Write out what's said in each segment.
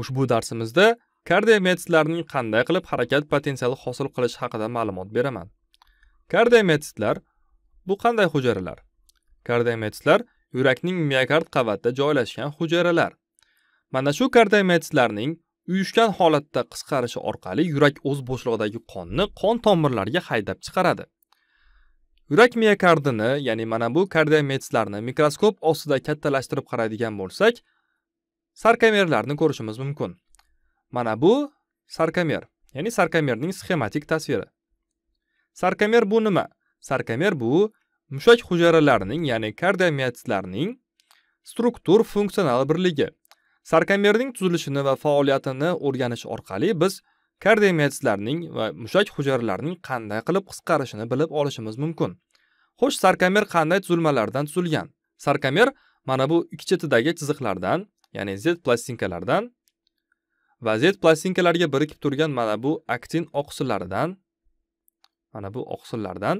ushbu darsimizda kardiometsitlarning qanday qilib harakat potensiali hosil qilishi haqida ma'lumot beraman kardiometsitlar bu qanday hujayralar kardiometsitlar yurakning miokard qavatida joylashgan hujayralar mana shu kardiometsitlarning uyushgan holatda qisqarishi orqali yurak o'z bo'shlig'idagi qonni qon tomirlariga haydab chiqaradi yurak miyokardini ya'ni mana bu kardiometsitlarni mikroskop ostida kattalashtirib qaraydigan bo'lsak sarkomerlarni ko'rishimiz mumkin mana bu sarkomer ya'ni sarkomerning sxematik tasviri sarkomer bu nima sarkomer bu mushak hujayralarining ya'ni kardiomiyotsitlarning struktur funksional birligi sarkomerning tuzilishini va faoliyatini o'rganish orqali biz kardiomiyotsitlarning va mushak hujayralarining qanday qilib qisqarishini bilib olishimiz mumkin xo'sh sarkomer qanday tuzilmalardan tuzilgan sarkomer mana bu ikki chetidagi chiziqlardan ya'ni z plastinkalardan va z plastinkalarga birikib turgan mana bu aktin oqsillaridan mana bu oqsillardan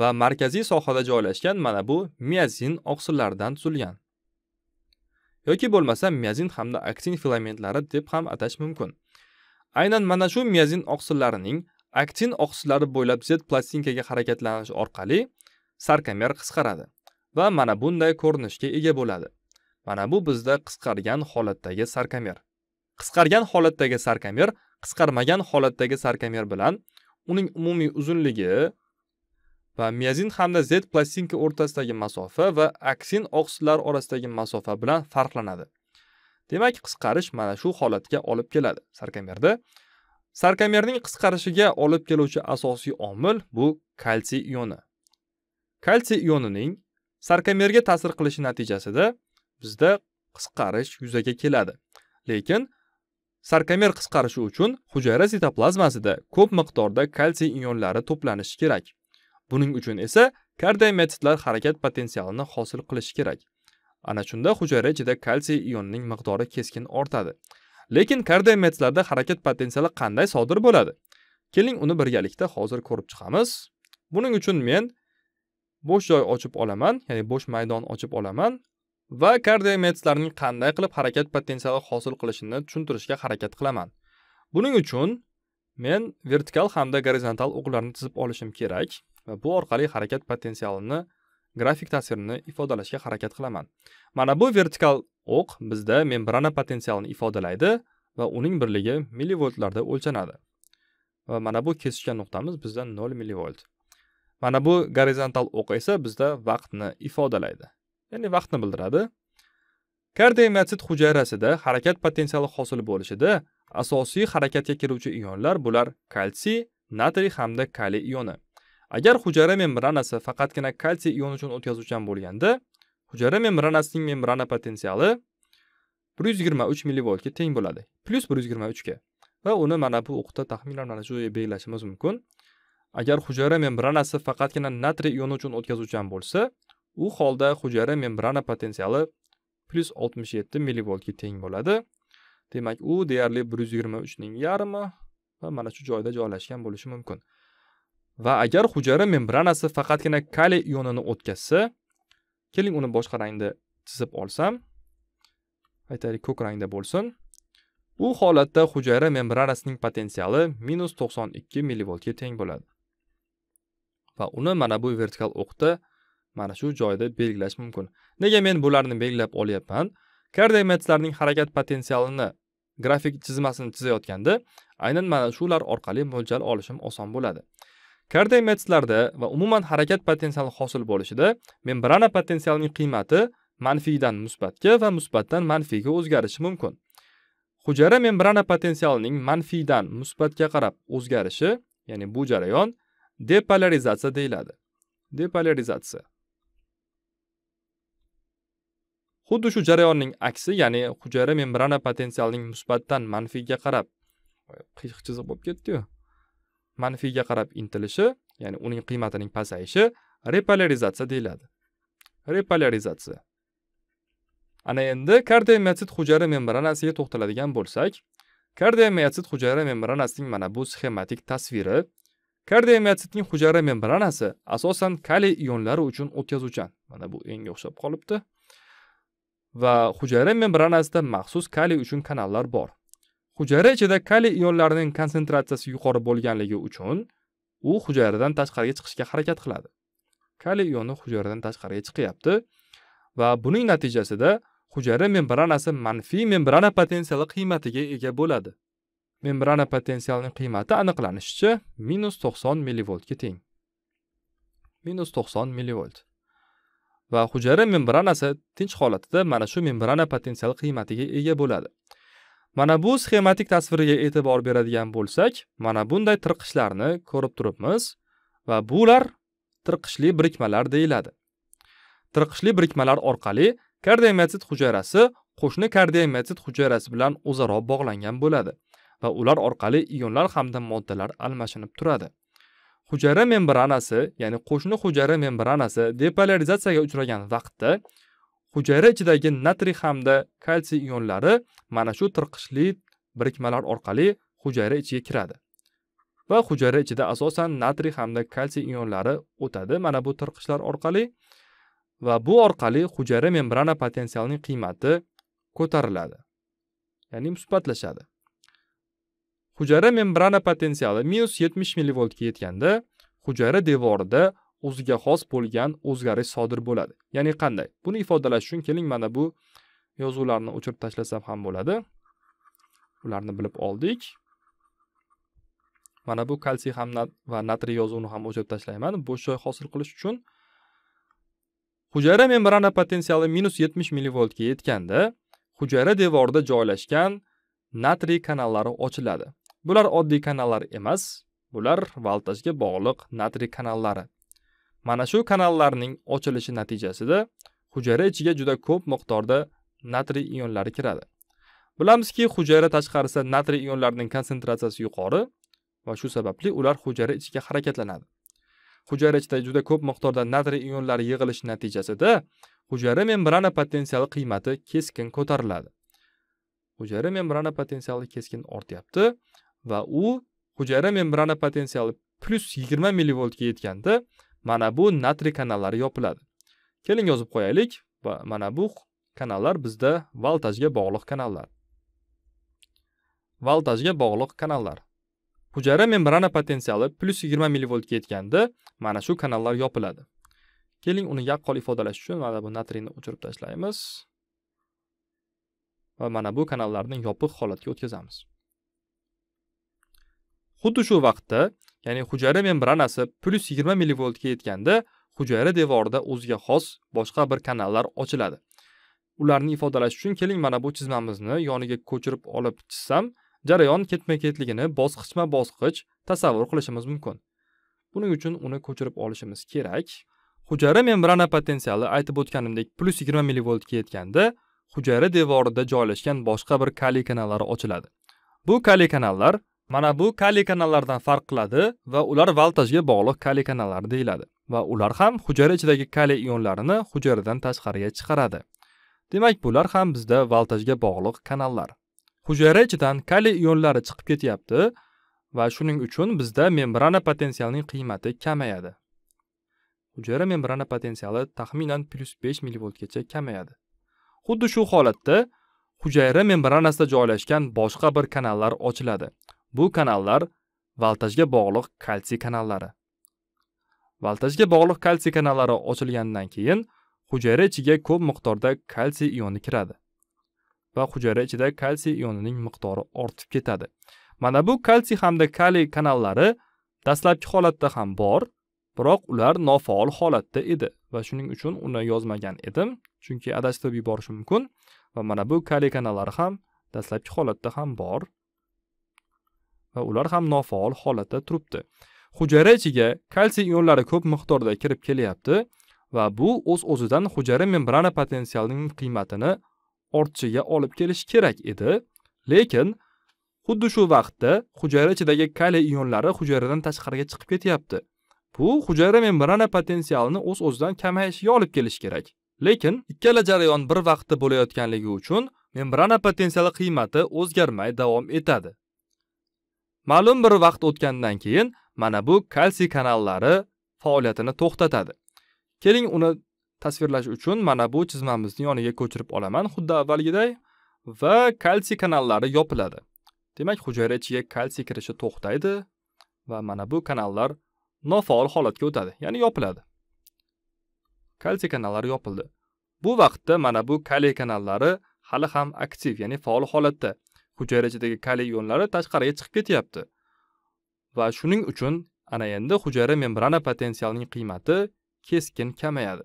va markaziy sohada joylashgan mana bu miazin oqsillaridan tuzilgan yoki bo'lmasa miazin hamda aktin filamentlari deb ham atash mumkin aynan mana shu miazin oqsillarining aktin oqsillari bo'ylab z plastinkaga harakatlanish orqali sarkomer qisqaradi va mana bunday ko'rinishga ega bo'ladi Mana bu bizda qisqargan holatdagi sarkomer. Qisqargan holatdagi sarkomer qisqarmagan holatdagi sarkomer bilan uning umumiy uzunligi va miazin hamda Z plastinka o'rtasidagi masofa va aksin oqsillar orasidagi masofa bilan farqlanadi. Demak, qisqarish mana shu holatga olib keladi sarkomerda. Sarkomerning qisqarishiga olib keluvchi asosiy omil bu kalsiy ioni. Kalsiy ionining sarkomerga ta'sir qilishi natijasida bizda qisqarish yuzaga keladi lekin sarkomer qisqarishi uchun hujayra sitoplazmasida ko'p miqdorda kalsiy ionlari to'planishi kerak buning uchun esa kardiometitlar harakat potensialini hosil qilishi kerak ana shunda hujayra ichida kalsiy ionining miqdori keskin ortadi lekin kardiometitlarda harakat potensiali qanday sodir bo'ladi keling uni birgalikda hozir ko'rib chiqamiz buning uchun men bo'sh joy ochib olaman ya'ni bo'sh maydon ochib olaman va kardiomiyotslarning qanday qilib harakat potensiali hosil qilishini tushuntirishga harakat qilaman buning uchun men vertikal hamda gorizontal o'qlarni tizib olishim kerak va bu orqali harakat potensialini grafik tasvirini ifodalashga harakat qilaman mana bu vertikal o'q bizda membrana potensialini ifodalaydi va uning birligi millivoltlarda o'lchanadi va mana bu kesishgan nuqtamiz bizda 0 millivolt mana bu gorizontal o'q esa bizda vaqtni ifodalaydi ya'ni vaqtni bildiradi kardiomiotsit hujayrasida harakat potensiali hosil bo'lishida asosiy harakatga kiruvchi ionlar bular kalsiy natriy hamda kaliy ioni agar hujayra membranasi faqatgina kalsiy ion uchun o'tkazuvchan bo'lganda hujayra membranasining membrana potensiali 123 millivoltga teng bo'ladi plyus 123 ga va uni mana bu o'qda taxminan mana shu belgilashimiz mumkin agar hujayra membranasi faqatgina natriy ioni uchun o'tkazuvchan bo'lsa u holda hujayra membrana potensiali plyus oltmish yetti millivoltga teng bo'ladi demak u deyarli bir yuz yigirma uchning yarmi va mana shu joyda joylashgan bo'lishi mumkin va agar hujayra membranasi faqatgina kaliy ionini o'tkazsa keling uni boshqa rangda chizib olsam aytaylik ko'k rangda bo'lsin u holatda hujayra membranasining potensiali minus to'qson ikki millivoltga teng bo'ladi va uni mana bu vertikal o'qda mana shu joyda belgilash mumkin nega men bularni belgilab olyapman kardiometlarning harakat potensialini grafik chizmasini chizayotganda aynan mana shular orqali mo'ljal olishim oson bo'ladi kardiometlarda va umuman harakat potensiali hosil bo'lishida membrana potensialining qiymati manfiydan musbatga va musbatdan manfiyga o'zgarishi mumkin hujayra membrana potensialining manfiydan musbatga qarab o'zgarishi ya'ni bu jarayon depolarizatsiya deyiladi depolarizatsiya xuddi shu jarayonning aksi ya'ni hujayra membrana potensialining musbatdan manfiyga qarab qiyiq chiziq bo'lib ketdiyu manfiyga qarab intilishi ya'ni uning qiymatining pasayishi repolarizatsiya deyiladi repolarizatsiya ana endi kardiomiyotsit hujayra membranasiga to'xtaladigan bo'lsak kardiomiyotsit hujayra membranasining mana bu sxematik tasviri kardiomiotsitning hujayra membranasi asosan kaliy ionlari uchun o'tkazuvchan mana bu enga o'xshab qolibdi va hujayra membranasida maxsus kaliy uchun kanallar bor hujayra ichida kaliy ionlarining konsentratsiyasi yuqori bo'lganligi uchun u hujayradan tashqariga chiqishga harakat qiladi kaliy ioni hujayradan tashqariga chiqyapti va buning natijasida hujayra membranasi manfiy membrana potensiali qiymatiga ega bo'ladi membrana potensialining qiymati aniqlanishicha minus to'qson millivoltga teng minus to'qson millivolt va hujayra membranasi tinch holatida mana shu membrana potensial qiymatiga ega bo'ladi mana bu sxematik tasviriga e'tibor beradigan bo'lsak mana bunday tirqishlarni ko'rib turibmiz va bular tirqishli birikmalar deyiladi tirqishli birikmalar orqali kardiomiotsit hujayrasi qo'shni kardiomiotsit hujayrasi bilan o'zaro bog'langan bo'ladi va ular orqali ionlar hamda moddalar almashinib turadi hujayra membranasi ya'ni qo'shni hujayra membranasi depolarizatsiyaga uchragan vaqtda hujayra ichidagi natriy hamda kalsiy ionlari mana shu tirqishli birikmalar orqali hujayra ichiga kiradi va hujayra ichida asosan natriy hamda kalsiy ionlari o'tadi mana bu tirqishlar orqali va bu orqali hujayra membrana potensialining qiymati ko'tariladi ya'ni musbatlashadi hujayra membrana potensiali minus 70 millivoltga yetganda hujayra devorida o'ziga xos bo'lgan o'zgarish sodir bo'ladi ya'ni qanday buni ifodalash uchun keling mana bu yozuvlarni o'chirib tashlasam ham bo'ladi ularni bilib oldik mana bu kalsiy ham va natriy yozuvini ham o'chirib tashlayman bo'sh joy hosil qilish uchun hujayra membrana potensiali minus 70 millivoltga yetganda hujayra devorida joylashgan natriy kanallari ochiladi bular oddiy kanallar emas bular voltajga bog'liq natriy kanallari mana shu kanallarning ochilishi natijasida hujayra ichiga juda ko'p miqdorda natriy ionlari kiradi bilamizki hujayra tashqarisida natriy ionlarining konsentratsiyasi yuqori va shu sababli ular hujayra ichiga harakatlanadi hujayra ichida juda ko'p miqdorda natriy ionlari yig'ilishi natijasida hujayra membrana potensiali qiymati keskin ko'tariladi hujayra membrana potensiali keskin ortyapti va u hujayra membrana potensiali plyus yigirma millivoltga yetganda mana bu natriy kanallari yopiladi keling yozib qo'yaylik va mana bu kanallar bizda voltajga bog'liq kanallar voltajga bog'liq kanallar hujayra membrana potensiali plyus yigirma millivoltga yetganda mana shu kanallar yopiladi keling uni yaqqol ifodalash uchun mana bu natriyni o'chirib tashlaymiz va mana bu kanallarni yopiq holatga o'tkazamiz xuddi shu vaqtda ya'ni hujayra membranasi plyus yigirma millivoltga yetganda hujayra devorida o'ziga xos boshqa bir kanallar ochiladi ularni ifodalash uchun keling mana bu chizmamizni yoniga ko'chirib olib chizsam jarayon ketma ketligini bosqichma bosqich tasavvur qilishimiz mumkin buning uchun uni ko'chirib olishimiz kerak hujayra membrana potensiali aytib o'tganimdek plyus yigirma millivoltga yetganda hujayra devorida joylashgan boshqa bir kaliy kanallari ochiladi bu kaliy kanallar mana bu kaliy kanallardan farq qiladi va ular voltajga bog'liq kaliy kanallar deyiladi va ular ham hujayra ichidagi kaliy ionlarini hujayradan tashqariga chiqaradi demak bular ham bizda voltajga bog'liq kanallar hujayra ichidan kaliy ionlari chiqib ketyapti va shuning uchun bizda membrana potensialining qiymati kamayadi hujayra membrana potensiali taxminan plyus besh millivoltgacha kamayadi xuddi shu holatda hujayra membranasida joylashgan boshqa bir kanallar ochiladi Bu kanallar voltajga bog'liq kalsiy kanallari. Voltajga bog'liq kalsiy kanallari ochilgandan keyin hujayra ichiga ko'p miqdorda kalsiy ioni kiradi va hujayra ichida kalsiy ionining miqdori ortib ketadi. Mana bu kalsiy hamda kaliy kanallari dastlabki holatda ham bor, biroq ular nofaol holatda edi va shuning uchun uni yozmagan edim, chunki adashtirib yuborish mumkin va mana bu kaliy kanallari ham dastlabki holatda ham bor va ular ham nofaol holatda turibdi hujayra ichiga kalsiy ionlari ko'p miqdorda kirib kelyapti va bu o'z uz o'zidan hujayra membrana potensialining qiymatini ortishiga olib kelishi kerak edi lekin xuddi shu vaqtda hujayra ichidagi kaliy ionlari hujayradan tashqariga chiqib ketyapti bu hujayra membrana potensialini o'z uz o'zidan kamayishiga olib kelishi kerak lekin ikkala jarayon bir vaqtda bo'layotganligi uchun membrana potensiali qiymati o'zgarmay davom etadi Ma'lum bir vaqt o'tgandan keyin mana bu kalsiy kanallari faoliyatini to'xtatadi. Keling uni tasvirlash uchun mana bu chizmamizni yoniga ko'chirib olaman, xuddi avvalgidek va kalsiy kanallari yopiladi. Demak, hujayra ichiga kalsiy kirishi to'xtaydi va mana bu kanallar nofaol holatga o'tadi, ya'ni yopiladi. Kalsiy kanallari yopildi. Bu vaqtda mana bu kaliy kanallari hali ham aktiv, ya'ni faol holatda. hujayrachadagi kaliy ionlari tashqariga chiqib ketyapti va shuning uchun ana endi hujayra membrana potensialining qiymati keskin kamayadi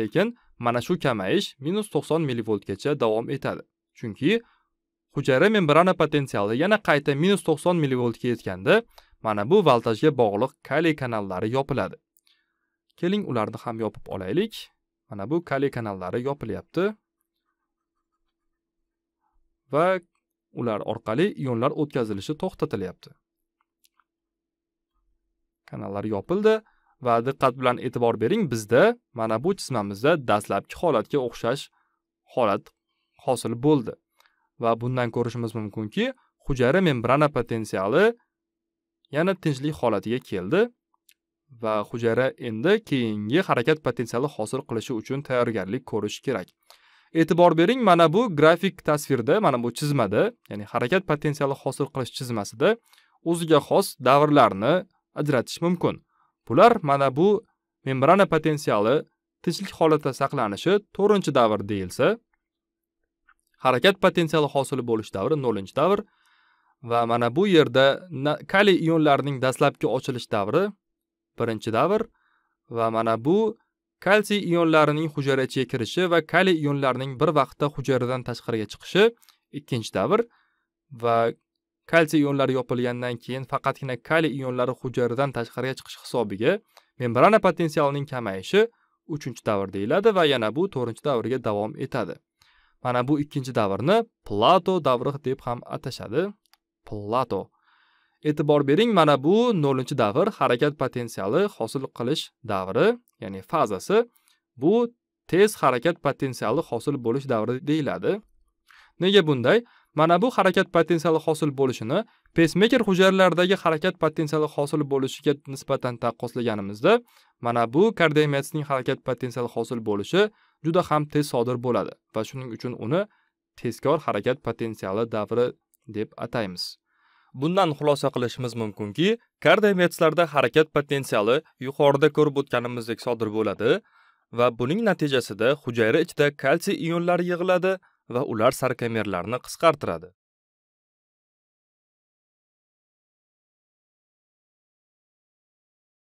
lekin mana shu kamayish minus to'qson millivoltgacha davom etadi chunki hujayra membrana potensiali yana qayta minus to'qson millivoltga yetganda mana bu voltajga bog'liq kaliy kanallari yopiladi keling ularni ham yopib olaylik mana bu kaliy kanallari yopilyapti va ular orqali ionlar o'tkazilishi to'xtatilyapti kanallar yopildi va diqqat bilan e'tibor bering bizda mana bu chizmamizda dastlabki holatga o'xshash holat hosil bo'ldi va bundan ko'rishimiz mumkinki hujayra membrana potensiali yana tinchlik holatiga keldi va hujayra endi keyingi harakat potensiali hosil qilishi uchun tayyorgarlik ko'rishi kerak e'tibor bering mana bu grafik tasvirda mana bu chizmada ya'ni harakat potensiali hosil qilish chizmasida o'ziga xos davrlarni ajratish mumkin bular mana bu membrana potensiali tinchlik holatda saqlanishi to'rtinchi davr deyilsa harakat potensiali hosil bo'lish davri nolinchi davr va mana bu yerda kaliy ionlarining dastlabki ochilish davri birinchi davr va mana bu kalsiy ionlarining ichiga kirishi va kaliy ionlarining bir vaqtda hujayradan tashqariga chiqishi ikkinchi davr va kalsiy ionlari yopilgandan keyin faqatgina kaliy ionlari hujayradan tashqariga chiqishi hisobiga membrana potensialining kamayishi uchinchi davr deyiladi va yana bu to'rtinchi davrga davom etadi mana bu ikkinchi davrni plato davri deb ham atashadi plato e'tibor bering mana bu 0 davr harakat potensiali hosil qilish davri ya'ni fazasi bu tez harakat potensiali hosil bo'lish davri deyiladi nega bunday mana bu harakat potensiali hosil bo'lishini pesmeker hujayralardagi harakat potensiali hosil bo'lishiga nisbatan taqqoslaganimizda mana bu kardiomiyatsning harakat potensiali hosil bo'lishi juda ham tez sodir bo'ladi va shuning uchun uni tezkor harakat potensiali davri deb ataymiz bundan xulosa qilishimiz mumkinki kardiometslarda harakat potensiali yuqorida ko'rib o'tganimizdek sodir bo'ladi va buning natijasida hujayra ichida kalsiy ionlari yig'iladi va ular sarkomerlarni qisqartiradi